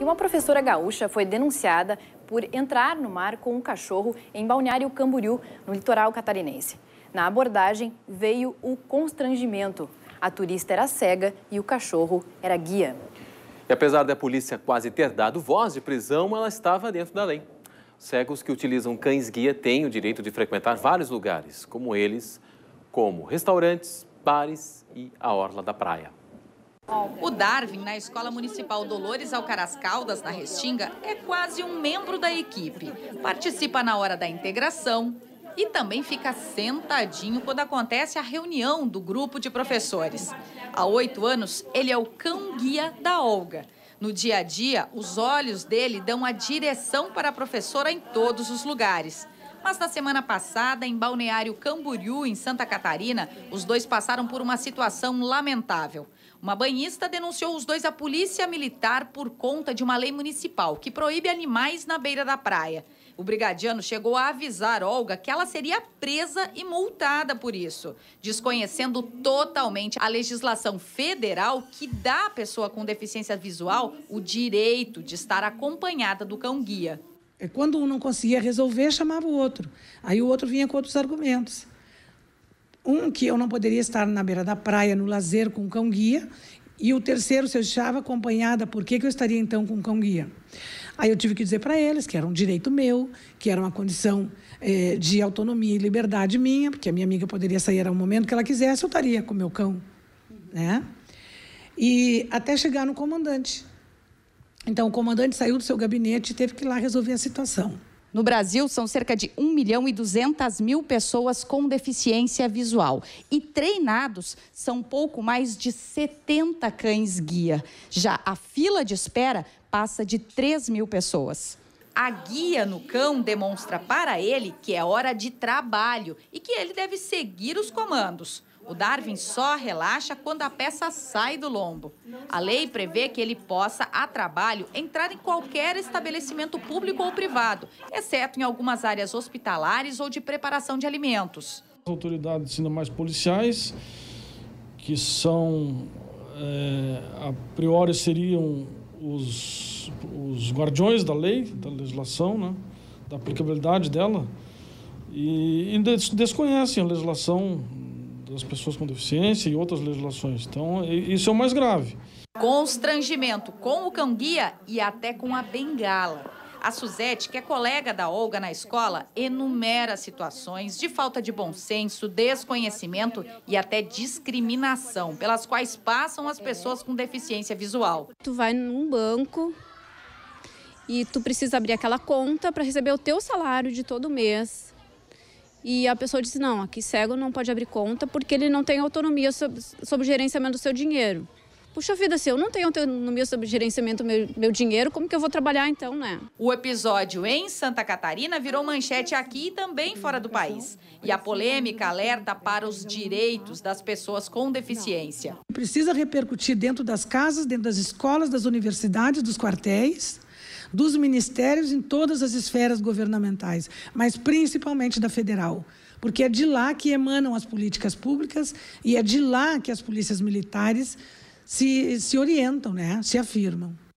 E uma professora gaúcha foi denunciada por entrar no mar com um cachorro em Balneário Camboriú, no litoral catarinense. Na abordagem veio o constrangimento. A turista era cega e o cachorro era guia. E apesar da polícia quase ter dado voz de prisão, ela estava dentro da lei. Cegos que utilizam cães-guia têm o direito de frequentar vários lugares, como eles, como restaurantes, bares e a orla da praia. O Darwin, na Escola Municipal Dolores Alcaraz Caldas, na Restinga, é quase um membro da equipe. Participa na hora da integração e também fica sentadinho quando acontece a reunião do grupo de professores. Há oito anos, ele é o cão-guia da Olga. No dia a dia, os olhos dele dão a direção para a professora em todos os lugares. Mas na semana passada, em Balneário Camboriú, em Santa Catarina, os dois passaram por uma situação lamentável. Uma banhista denunciou os dois à polícia militar por conta de uma lei municipal que proíbe animais na beira da praia. O brigadiano chegou a avisar Olga que ela seria presa e multada por isso, desconhecendo totalmente a legislação federal que dá à pessoa com deficiência visual o direito de estar acompanhada do cão-guia. É quando um não conseguia resolver, chamava o outro. Aí o outro vinha com outros argumentos. Um, que eu não poderia estar na beira da praia, no lazer, com um cão-guia. E o terceiro, se eu estava acompanhada, por que, que eu estaria então com um cão-guia? Aí eu tive que dizer para eles que era um direito meu, que era uma condição eh, de autonomia e liberdade minha, porque a minha amiga poderia sair ao momento que ela quisesse, eu estaria com o meu cão. Né? E até chegar no comandante. Então, o comandante saiu do seu gabinete e teve que ir lá resolver a situação. No Brasil, são cerca de 1 milhão e 200 mil pessoas com deficiência visual. E treinados são pouco mais de 70 cães-guia. Já a fila de espera passa de 3 mil pessoas. A guia no cão demonstra para ele que é hora de trabalho e que ele deve seguir os comandos. O Darwin só relaxa quando a peça sai do lombo. A lei prevê que ele possa, a trabalho, entrar em qualquer estabelecimento público ou privado, exceto em algumas áreas hospitalares ou de preparação de alimentos. As autoridades, sendo mais policiais, que são, é, a priori, seriam os, os guardiões da lei, da legislação, né, da aplicabilidade dela, e, e desconhecem a legislação das pessoas com deficiência e outras legislações. Então, isso é o mais grave. Constrangimento com o cão-guia e até com a bengala. A Suzete, que é colega da Olga na escola, enumera situações de falta de bom senso, desconhecimento e até discriminação pelas quais passam as pessoas com deficiência visual. Tu vai num banco e tu precisa abrir aquela conta para receber o teu salário de todo mês. E a pessoa disse: não, aqui cego não pode abrir conta porque ele não tem autonomia sobre, sobre gerenciamento do seu dinheiro. Puxa vida, se eu não tenho autonomia sobre gerenciamento do meu, meu dinheiro, como que eu vou trabalhar então, né? O episódio em Santa Catarina virou manchete aqui e também fora do país. E a polêmica alerta para os direitos das pessoas com deficiência. Precisa repercutir dentro das casas, dentro das escolas, das universidades, dos quartéis dos ministérios em todas as esferas governamentais, mas principalmente da federal porque é de lá que emanam as políticas públicas e é de lá que as polícias militares se, se orientam, né? se afirmam.